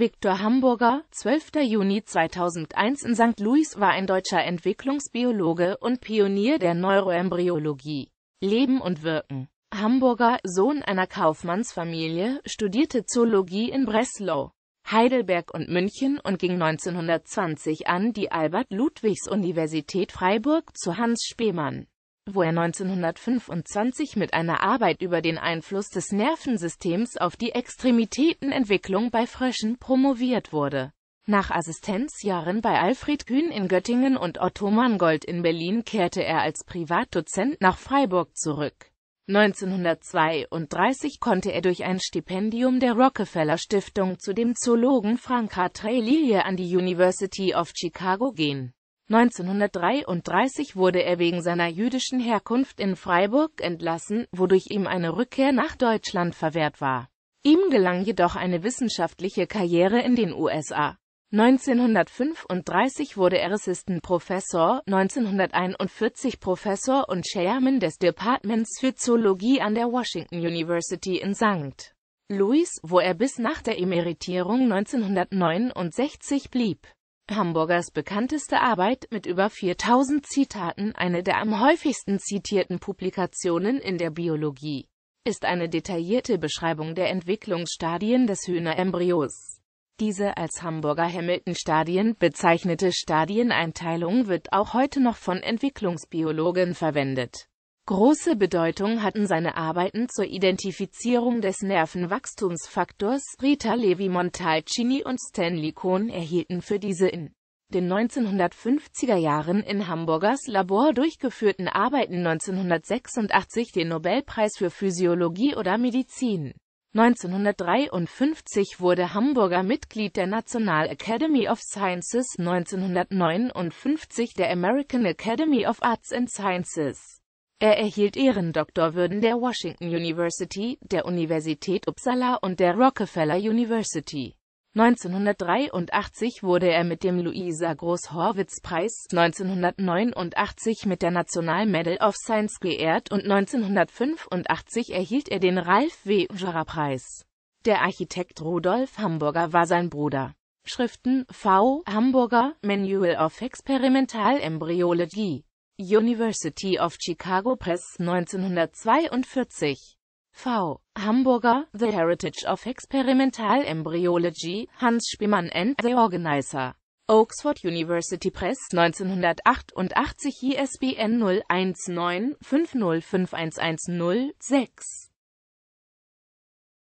Viktor Hamburger, 12. Juni 2001 in St. Louis war ein deutscher Entwicklungsbiologe und Pionier der Neuroembryologie. Leben und Wirken Hamburger, Sohn einer Kaufmannsfamilie, studierte Zoologie in Breslau, Heidelberg und München und ging 1920 an die Albert-Ludwigs-Universität Freiburg zu Hans Spemann wo er 1925 mit einer Arbeit über den Einfluss des Nervensystems auf die Extremitätenentwicklung bei Fröschen promoviert wurde. Nach Assistenzjahren bei Alfred Kühn in Göttingen und Otto Mangold in Berlin kehrte er als Privatdozent nach Freiburg zurück. 1932 konnte er durch ein Stipendium der Rockefeller Stiftung zu dem Zoologen Frank H. Trey an die University of Chicago gehen. 1933 wurde er wegen seiner jüdischen Herkunft in Freiburg entlassen, wodurch ihm eine Rückkehr nach Deutschland verwehrt war. Ihm gelang jedoch eine wissenschaftliche Karriere in den USA. 1935 wurde er Professor, 1941 Professor und Chairman des Departments für Zoologie an der Washington University in St. Louis, wo er bis nach der Emeritierung 1969 blieb. Hamburgers bekannteste Arbeit mit über 4000 Zitaten, eine der am häufigsten zitierten Publikationen in der Biologie, ist eine detaillierte Beschreibung der Entwicklungsstadien des Hühnerembryos. Diese als Hamburger Hamilton-Stadien bezeichnete Stadieneinteilung wird auch heute noch von Entwicklungsbiologen verwendet Große Bedeutung hatten seine Arbeiten zur Identifizierung des Nervenwachstumsfaktors. Rita Levi Montalcini und Stanley Kohn erhielten für diese in den 1950er Jahren in Hamburgers Labor durchgeführten Arbeiten 1986 den Nobelpreis für Physiologie oder Medizin. 1953 wurde Hamburger Mitglied der National Academy of Sciences, 1959 der American Academy of Arts and Sciences. Er erhielt Ehrendoktorwürden der Washington University, der Universität Uppsala und der Rockefeller University. 1983 wurde er mit dem Luisa Groß-Horwitz-Preis, 1989 mit der National Medal of Science geehrt und 1985 erhielt er den Ralph W. Jarrah-Preis. Der Architekt Rudolf Hamburger war sein Bruder. Schriften V. Hamburger, Manual of Experimental Embryology University of Chicago Press 1942. V. Hamburger, The Heritage of Experimental Embryology, Hans Spiemann and the Organizer. Oxford University Press 1988 ISBN 019 505110 6